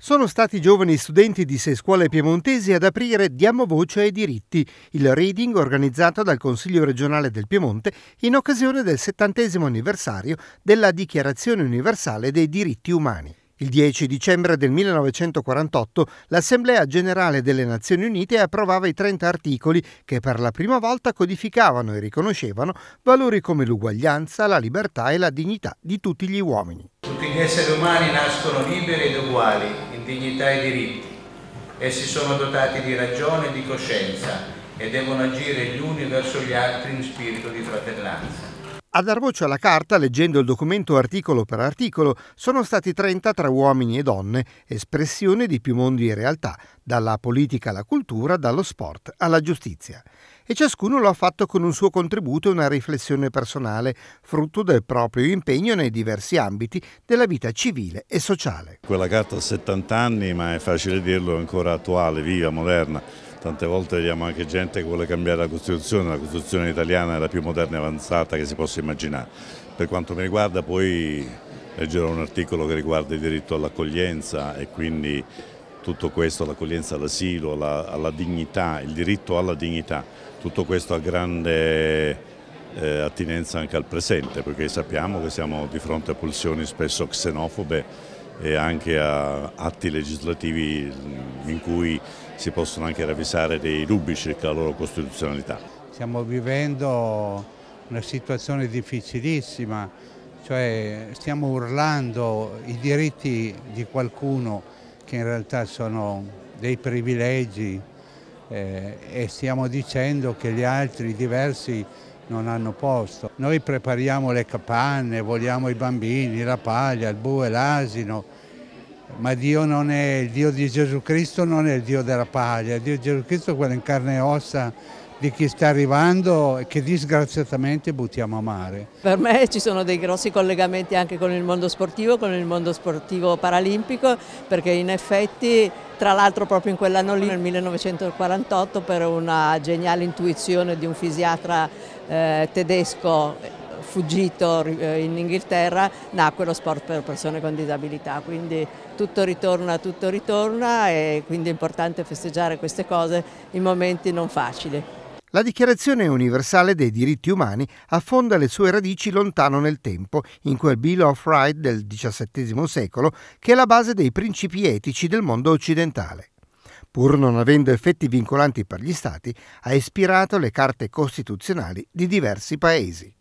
Sono stati giovani studenti di sei scuole piemontesi ad aprire Diamo Voce ai diritti, il reading organizzato dal Consiglio regionale del Piemonte in occasione del settantesimo anniversario della Dichiarazione universale dei diritti umani. Il 10 dicembre del 1948 l'Assemblea generale delle Nazioni Unite approvava i 30 articoli che per la prima volta codificavano e riconoscevano valori come l'uguaglianza, la libertà e la dignità di tutti gli uomini. Tutti gli esseri umani nascono liberi ed uguali in dignità e diritti. Essi sono dotati di ragione e di coscienza e devono agire gli uni verso gli altri in spirito di fratellanza. A dar voce alla carta, leggendo il documento articolo per articolo, sono stati 30 tra uomini e donne, espressione di più mondi e realtà, dalla politica alla cultura, dallo sport alla giustizia. E ciascuno lo ha fatto con un suo contributo e una riflessione personale, frutto del proprio impegno nei diversi ambiti della vita civile e sociale. Quella carta ha 70 anni, ma è facile dirlo, è ancora attuale, viva, moderna tante volte vediamo anche gente che vuole cambiare la Costituzione, la Costituzione italiana è la più moderna e avanzata che si possa immaginare. Per quanto mi riguarda poi leggerò un articolo che riguarda il diritto all'accoglienza e quindi tutto questo, l'accoglienza all'asilo, alla, alla, dignità, il diritto alla dignità, tutto questo ha grande eh, attinenza anche al presente perché sappiamo che siamo di fronte a pulsioni spesso xenofobe e anche a atti legislativi in cui si possono anche ravvisare dei dubbi circa la loro costituzionalità. Stiamo vivendo una situazione difficilissima, cioè stiamo urlando i diritti di qualcuno che in realtà sono dei privilegi eh, e stiamo dicendo che gli altri diversi non hanno posto. Noi prepariamo le capanne, vogliamo i bambini, la paglia, il bue, l'asino, ma Dio, è, il Dio di Gesù Cristo non è il Dio della paglia, il Dio di Gesù Cristo è quello in carne e ossa di chi sta arrivando e che disgraziatamente buttiamo a mare. Per me ci sono dei grossi collegamenti anche con il mondo sportivo, con il mondo sportivo paralimpico, perché in effetti tra l'altro proprio in quell'anno lì, nel 1948, per una geniale intuizione di un fisiatra eh, tedesco fuggito eh, in Inghilterra, nacque lo sport per persone con disabilità, quindi tutto ritorna, tutto ritorna e quindi è importante festeggiare queste cose in momenti non facili. La Dichiarazione universale dei diritti umani affonda le sue radici lontano nel tempo, in quel Bill of Rights del XVII secolo che è la base dei principi etici del mondo occidentale. Pur non avendo effetti vincolanti per gli Stati, ha ispirato le carte costituzionali di diversi paesi.